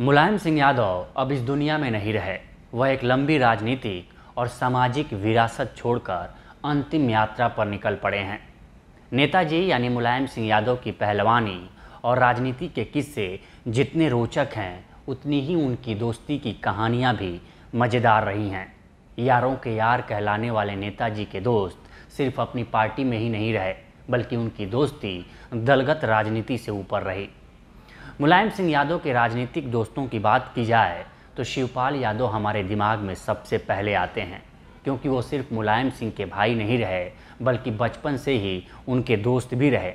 मुलायम सिंह यादव अब इस दुनिया में नहीं रहे वह एक लंबी राजनीतिक और सामाजिक विरासत छोड़कर अंतिम यात्रा पर निकल पड़े हैं नेताजी यानी मुलायम सिंह यादव की पहलवानी और राजनीति के किस्से जितने रोचक हैं उतनी ही उनकी दोस्ती की कहानियाँ भी मज़ेदार रही हैं यारों के यार कहलाने वाले नेताजी के दोस्त सिर्फ अपनी पार्टी में ही नहीं रहे बल्कि उनकी दोस्ती दलगत राजनीति से ऊपर रही मुलायम सिंह यादव के राजनीतिक दोस्तों की बात की जाए तो शिवपाल यादव हमारे दिमाग में सबसे पहले आते हैं क्योंकि वो सिर्फ मुलायम सिंह के भाई नहीं रहे बल्कि बचपन से ही उनके दोस्त भी रहे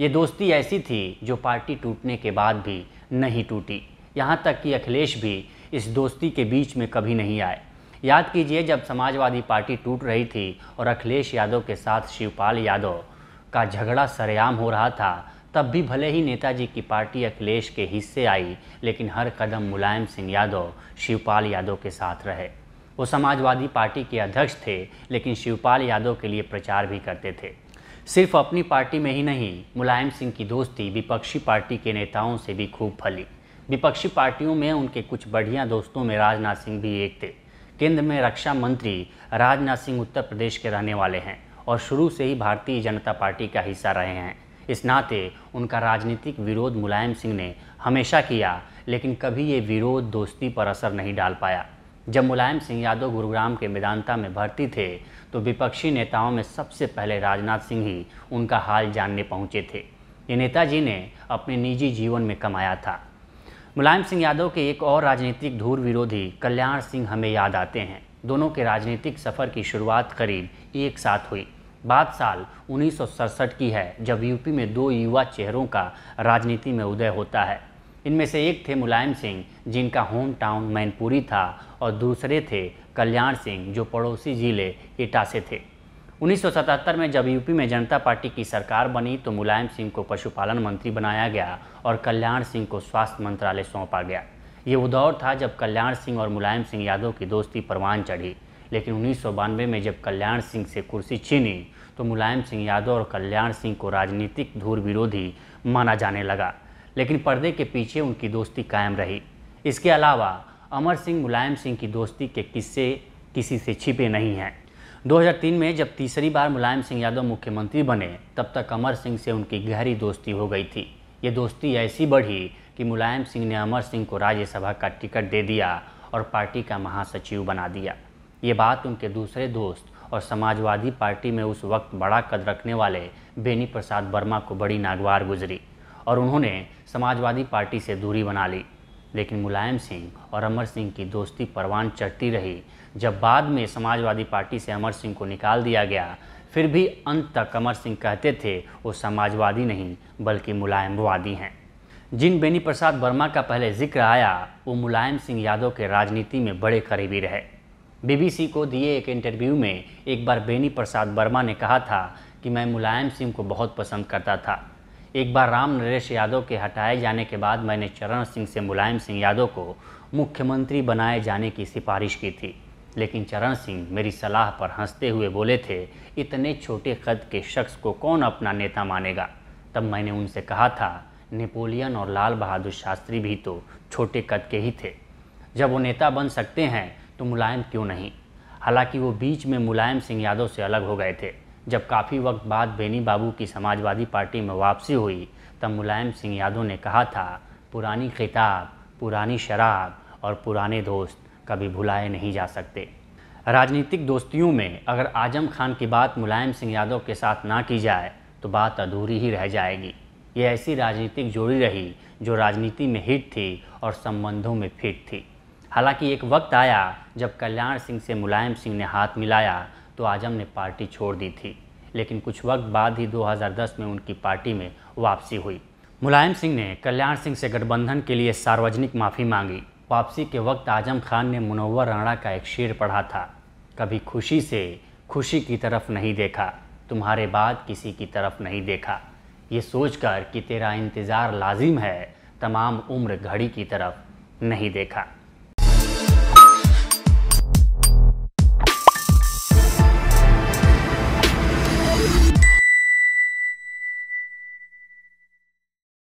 ये दोस्ती ऐसी थी जो पार्टी टूटने के बाद भी नहीं टूटी यहाँ तक कि अखिलेश भी इस दोस्ती के बीच में कभी नहीं आए याद कीजिए जब समाजवादी पार्टी टूट रही थी और अखिलेश यादव के साथ शिवपाल यादव का झगड़ा सरेआम हो रहा था तब भी भले ही नेताजी की पार्टी अखिलेश के हिस्से आई लेकिन हर कदम मुलायम सिंह यादव शिवपाल यादव के साथ रहे वो समाजवादी पार्टी के अध्यक्ष थे लेकिन शिवपाल यादव के लिए प्रचार भी करते थे सिर्फ अपनी पार्टी में ही नहीं मुलायम सिंह की दोस्ती विपक्षी पार्टी के नेताओं से भी खूब फली विपक्षी पार्टियों में उनके कुछ बढ़िया दोस्तों में राजनाथ सिंह भी एक थे केंद्र में रक्षा मंत्री राजनाथ सिंह उत्तर प्रदेश के रहने वाले हैं और शुरू से ही भारतीय जनता पार्टी का हिस्सा रहे हैं इस नाते उनका राजनीतिक विरोध मुलायम सिंह ने हमेशा किया लेकिन कभी ये विरोध दोस्ती पर असर नहीं डाल पाया जब मुलायम सिंह यादव गुरुग्राम के मैदानता में भर्ती थे तो विपक्षी नेताओं में सबसे पहले राजनाथ सिंह ही उनका हाल जानने पहुंचे थे ये नेताजी ने अपने निजी जीवन में कमाया था मुलायम सिंह यादव के एक और राजनीतिक धूर विरोधी कल्याण सिंह हमें याद आते हैं दोनों के राजनीतिक सफ़र की शुरुआत करीब एक साथ हुई बात साल उन्नीस की है जब यूपी में दो युवा चेहरों का राजनीति में उदय होता है इनमें से एक थे मुलायम सिंह जिनका होम टाउन मैनपुरी था और दूसरे थे कल्याण सिंह जो पड़ोसी जिले एटा से थे 1977 में जब यूपी में जनता पार्टी की सरकार बनी तो मुलायम सिंह को पशुपालन मंत्री बनाया गया और कल्याण सिंह को स्वास्थ्य मंत्रालय सौंपा गया ये वो दौर था जब कल्याण सिंह और मुलायम सिंह यादव की दोस्ती परवान चढ़ी लेकिन उन्नीस में जब कल्याण सिंह से कुर्सी छीनी तो मुलायम सिंह यादव और कल्याण सिंह को राजनीतिक धूर विरोधी माना जाने लगा लेकिन पर्दे के पीछे उनकी दोस्ती कायम रही इसके अलावा अमर सिंह मुलायम सिंह की दोस्ती के किस्से किसी से छिपे नहीं हैं 2003 में जब तीसरी बार मुलायम सिंह यादव मुख्यमंत्री बने तब तक अमर सिंह से उनकी गहरी दोस्ती हो गई थी ये दोस्ती ऐसी बढ़ी कि मुलायम सिंह ने अमर सिंह को राज्यसभा का टिकट दे दिया और पार्टी का महासचिव बना दिया ये बात उनके दूसरे दोस्त और समाजवादी पार्टी में उस वक्त बड़ा कद रखने वाले बेनी प्रसाद वर्मा को बड़ी नागवार गुजरी और उन्होंने समाजवादी पार्टी से दूरी बना ली लेकिन मुलायम सिंह और अमर सिंह की दोस्ती परवान चढ़ती रही जब बाद में समाजवादी पार्टी से अमर सिंह को निकाल दिया गया फिर भी अंत तक अमर सिंह कहते थे वो समाजवादी नहीं बल्कि मुलायमवादी हैं जिन बेनी प्रसाद वर्मा का पहले जिक्र आया वो मुलायम सिंह यादव के राजनीति में बड़े करीबी रहे बीबीसी को दिए एक इंटरव्यू में एक बार बेनी प्रसाद वर्मा ने कहा था कि मैं मुलायम सिंह को बहुत पसंद करता था एक बार राम नरेश यादव के हटाए जाने के बाद मैंने चरण सिंह से मुलायम सिंह यादव को मुख्यमंत्री बनाए जाने की सिफारिश की थी लेकिन चरण सिंह मेरी सलाह पर हंसते हुए बोले थे इतने छोटे कद के शख्स को कौन अपना नेता मानेगा तब मैंने उनसे कहा था नेपोलियन और लाल बहादुर शास्त्री भी तो छोटे कद के ही थे जब वो नेता बन सकते हैं तो मुलायम क्यों नहीं हालांकि वो बीच में मुलायम सिंह यादव से अलग हो गए थे जब काफ़ी वक्त बाद बेनी बाबू की समाजवादी पार्टी में वापसी हुई तब मुलायम सिंह यादव ने कहा था पुरानी खिताब पुरानी शराब और पुराने दोस्त कभी भुलाए नहीं जा सकते राजनीतिक दोस्तियों में अगर आजम खान की बात मुलायम सिंह यादव के साथ ना की जाए तो बात अधूरी ही रह जाएगी ये ऐसी राजनीतिक जोड़ी रही जो राजनीति में हिट थी और संबंधों में फिट थी हालांकि एक वक्त आया जब कल्याण सिंह से मुलायम सिंह ने हाथ मिलाया तो आजम ने पार्टी छोड़ दी थी लेकिन कुछ वक्त बाद ही 2010 में उनकी पार्टी में वापसी हुई मुलायम सिंह ने कल्याण सिंह से गठबंधन के लिए सार्वजनिक माफ़ी मांगी वापसी के वक्त आजम खान ने मुनवर राणा का एक शेर पढ़ा था कभी खुशी से खुशी की तरफ नहीं देखा तुम्हारे बाद किसी की तरफ नहीं देखा ये सोचकर कि तेरा इंतज़ार लाजिम है तमाम उम्र घड़ी की तरफ नहीं देखा